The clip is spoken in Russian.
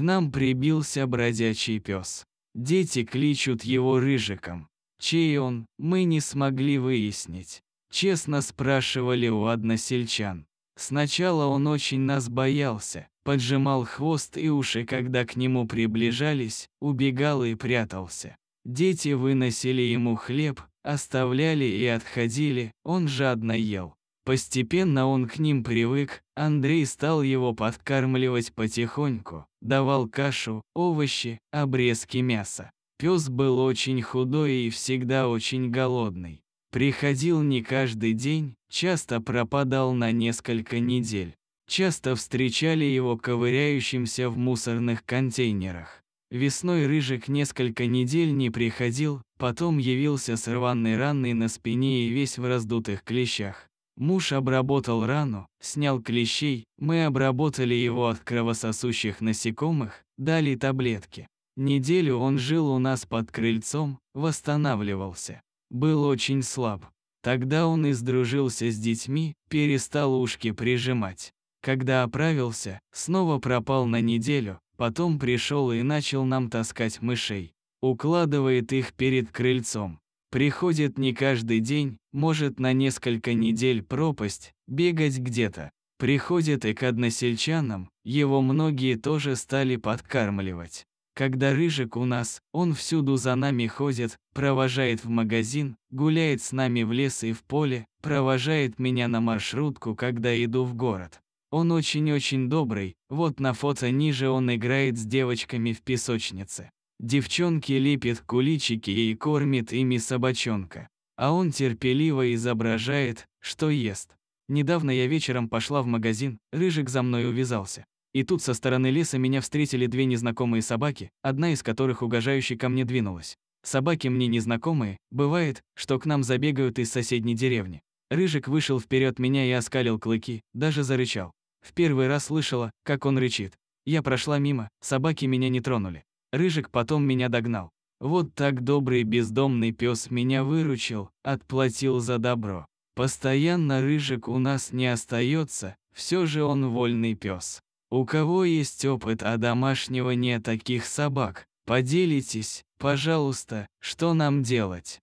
К нам прибился бродячий пес. Дети кличут его рыжиком. Чей он, мы не смогли выяснить. Честно спрашивали у односельчан. Сначала он очень нас боялся, поджимал хвост и уши, когда к нему приближались, убегал и прятался. Дети выносили ему хлеб, оставляли и отходили, он жадно ел. Постепенно он к ним привык, Андрей стал его подкармливать потихоньку, давал кашу, овощи, обрезки мяса. Пес был очень худой и всегда очень голодный. Приходил не каждый день, часто пропадал на несколько недель. Часто встречали его ковыряющимся в мусорных контейнерах. Весной Рыжик несколько недель не приходил, потом явился с рваной раной на спине и весь в раздутых клещах. Муж обработал рану, снял клещей, мы обработали его от кровососущих насекомых, дали таблетки. Неделю он жил у нас под крыльцом, восстанавливался. Был очень слаб. Тогда он издружился с детьми, перестал ушки прижимать. Когда оправился, снова пропал на неделю, потом пришел и начал нам таскать мышей. Укладывает их перед крыльцом. Приходит не каждый день, может на несколько недель пропасть, бегать где-то. Приходит и к односельчанам, его многие тоже стали подкармливать. Когда Рыжик у нас, он всюду за нами ходит, провожает в магазин, гуляет с нами в лес и в поле, провожает меня на маршрутку, когда иду в город. Он очень-очень добрый, вот на фото ниже он играет с девочками в песочнице. Девчонки лепит куличики и кормит ими собачонка. А он терпеливо изображает, что ест. Недавно я вечером пошла в магазин, Рыжик за мной увязался. И тут со стороны леса меня встретили две незнакомые собаки, одна из которых угрожающе ко мне двинулась. Собаки мне незнакомые, бывает, что к нам забегают из соседней деревни. Рыжик вышел вперед меня и оскалил клыки, даже зарычал. В первый раз слышала, как он рычит. Я прошла мимо, собаки меня не тронули. Рыжик потом меня догнал. Вот так добрый бездомный пес меня выручил, отплатил за добро. Постоянно рыжик у нас не остается, все же он вольный пес. У кого есть опыт о а домашнего не таких собак, поделитесь, пожалуйста, что нам делать.